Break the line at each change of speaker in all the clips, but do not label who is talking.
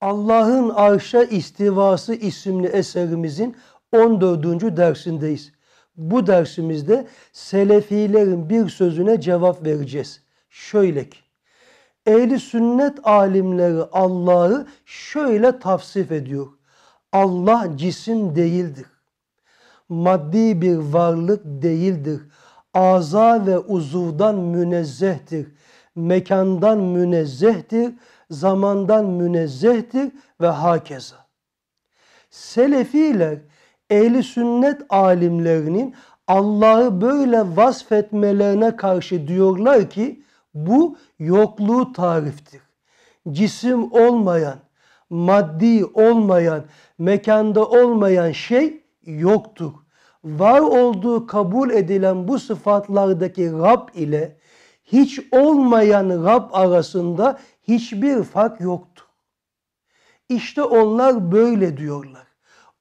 Allah'ın Arş'a İstivası isimli eserimizin 14. dersindeyiz. Bu dersimizde Selefilerin bir sözüne cevap vereceğiz. Şöyle ki, Ehli sünnet alimleri Allah'ı şöyle tavsif ediyor. Allah cisim değildir. Maddi bir varlık değildir. Aza ve uzuvdan münezzehtir. Mekandan münezzehtir zamandan münezzehtir ve hakeza. Selefi ile ehli sünnet alimlerinin Allah'ı böyle vasfetmelerine karşı diyorlar ki bu yokluğu tariftir. Cisim olmayan, maddi olmayan, mekanda olmayan şey yoktur. Var olduğu kabul edilen bu sıfatlardaki Rab ile hiç olmayan Rab arasında hiçbir fark yoktu. İşte onlar böyle diyorlar.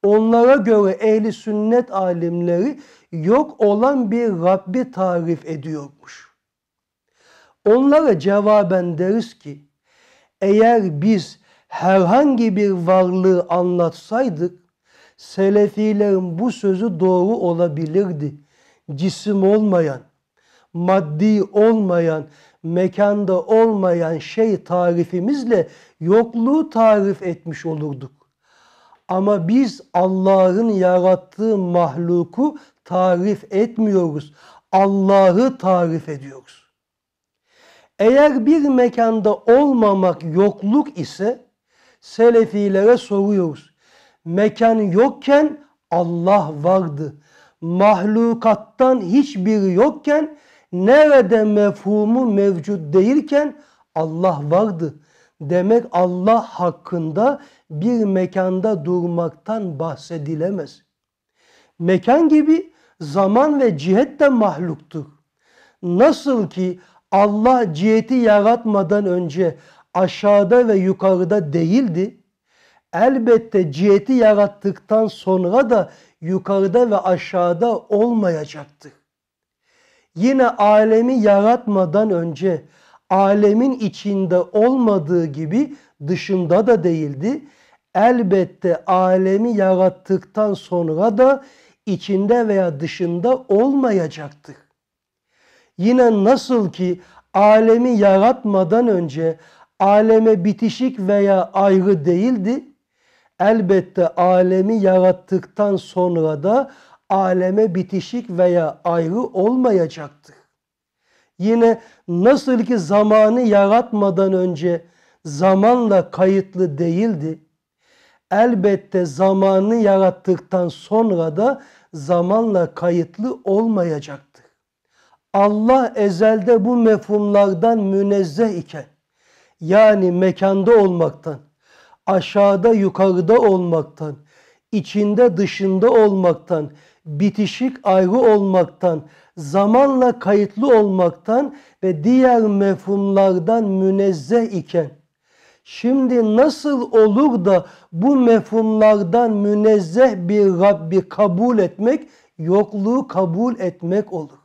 Onlara göre ehli sünnet alimleri yok olan bir Rabbi tarif ediyormuş. Onlara cevaben deriz ki eğer biz herhangi bir varlığı anlatsaydık Selefilerin bu sözü doğru olabilirdi. Cisim olmayan, maddi olmayan mekanda olmayan şey tarifimizle yokluğu tarif etmiş olurduk. Ama biz Allah'ın yarattığı mahluku tarif etmiyoruz. Allah'ı tarif ediyoruz. Eğer bir mekanda olmamak yokluk ise selefilere soruyoruz. Mekan yokken Allah vardı. Mahlukattan hiçbiri yokken Nerede mefhumu mevcut değilken Allah vardı. Demek Allah hakkında bir mekanda durmaktan bahsedilemez. Mekan gibi zaman ve cihet de mahluktur. Nasıl ki Allah ciheti yaratmadan önce aşağıda ve yukarıda değildi, elbette ciheti yarattıktan sonra da yukarıda ve aşağıda olmayacaktır yine alemi yaratmadan önce alemin içinde olmadığı gibi dışında da değildi. Elbette alemi yarattıktan sonra da içinde veya dışında olmayacaktı. Yine nasıl ki alemi yaratmadan önce aleme bitişik veya ayrı değildi. Elbette alemi yarattıktan sonra da aleme bitişik veya ayrı olmayacaktır. Yine nasıl ki zamanı yaratmadan önce zamanla kayıtlı değildi, elbette zamanı yarattıktan sonra da zamanla kayıtlı olmayacaktır. Allah ezelde bu mefhumlardan münezzeh iken, yani mekanda olmaktan, aşağıda yukarıda olmaktan, içinde dışında olmaktan, bitişik ayrı olmaktan, zamanla kayıtlı olmaktan ve diğer mefhumlardan münezzeh iken, şimdi nasıl olur da bu mefhumlardan münezzeh bir Rabbi kabul etmek, yokluğu kabul etmek olur?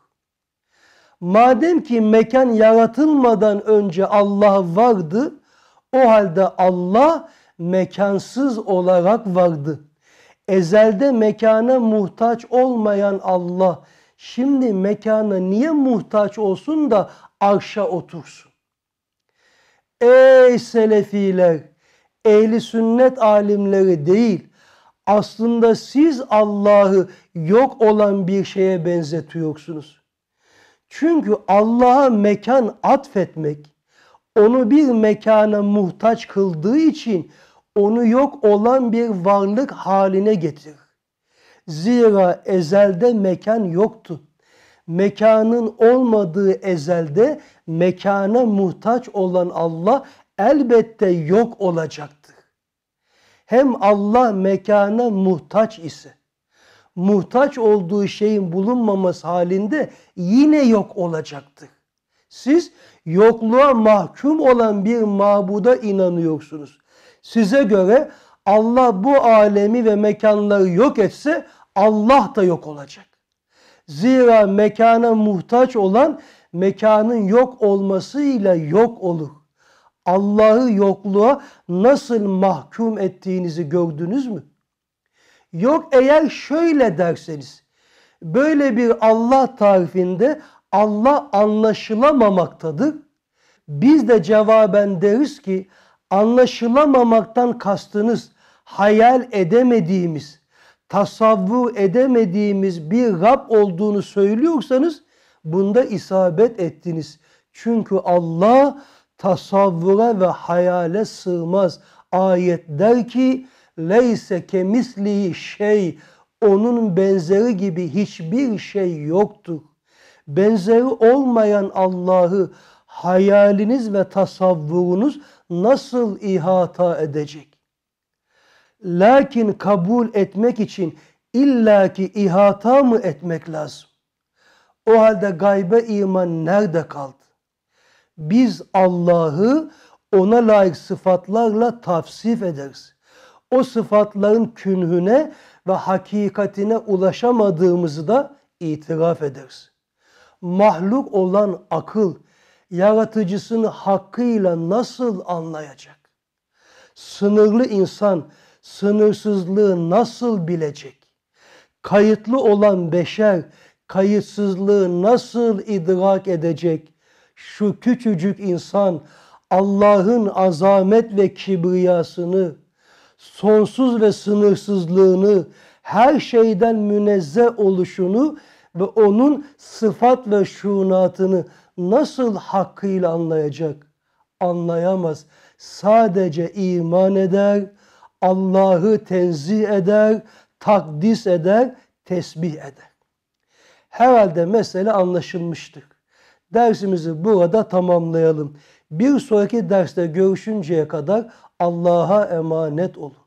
Madem ki mekan yaratılmadan önce Allah vardı, o halde Allah mekansız olarak vardı.'' Ezelde mekana muhtaç olmayan Allah şimdi mekana niye muhtaç olsun da arşa otursun? Ey selefiler, ehli sünnet alimleri değil, aslında siz Allah'ı yok olan bir şeye benzetiyorsunuz. Çünkü Allah'a mekan atfetmek, onu bir mekana muhtaç kıldığı için onu yok olan bir varlık haline getirir. Zira ezelde mekan yoktu. Mekanın olmadığı ezelde mekana muhtaç olan Allah elbette yok olacaktır. Hem Allah mekana muhtaç ise muhtaç olduğu şeyin bulunmaması halinde yine yok olacaktır. Siz yokluğa mahkum olan bir mabuda inanıyorsunuz. Size göre Allah bu alemi ve mekanları yok etse Allah da yok olacak. Zira mekana muhtaç olan mekanın yok olmasıyla yok olur. Allah'ı yokluğa nasıl mahkum ettiğinizi gördünüz mü? Yok eğer şöyle derseniz, böyle bir Allah tarifinde Allah anlaşılamamaktadır. Biz de cevaben deriz ki anlaşılamamaktan kastınız hayal edemediğimiz, tasavvu edemediğimiz bir Rab olduğunu söylüyorsanız bunda isabet ettiniz. Çünkü Allah tasavvura ve hayale sığmaz. Ayet der ki leyse kemislihi şey onun benzeri gibi hiçbir şey yoktur. Benzeri olmayan Allah'ı hayaliniz ve tasavvurunuz nasıl ihata edecek? Lakin kabul etmek için illaki ihata mı etmek lazım? O halde gaybe iman nerede kaldı? Biz Allah'ı ona layık sıfatlarla tavsif ederiz. O sıfatların künhüne ve hakikatine ulaşamadığımızı da itiraf ederiz. Mahluk olan akıl yaratıcısını hakkıyla nasıl anlayacak? Sınırlı insan sınırsızlığı nasıl bilecek? Kayıtlı olan beşer kayıtsızlığı nasıl idrak edecek? Şu küçücük insan Allah'ın azamet ve kibriyasını, sonsuz ve sınırsızlığını, her şeyden münezzeh oluşunu ve onun sıfat ve şunatını nasıl hakkıyla anlayacak? Anlayamaz. Sadece iman eder, Allah'ı tenzih eder, takdis eder, tesbih eder. Herhalde mesele anlaşılmıştır. Dersimizi burada tamamlayalım. Bir sonraki derste görüşünceye kadar Allah'a emanet olun.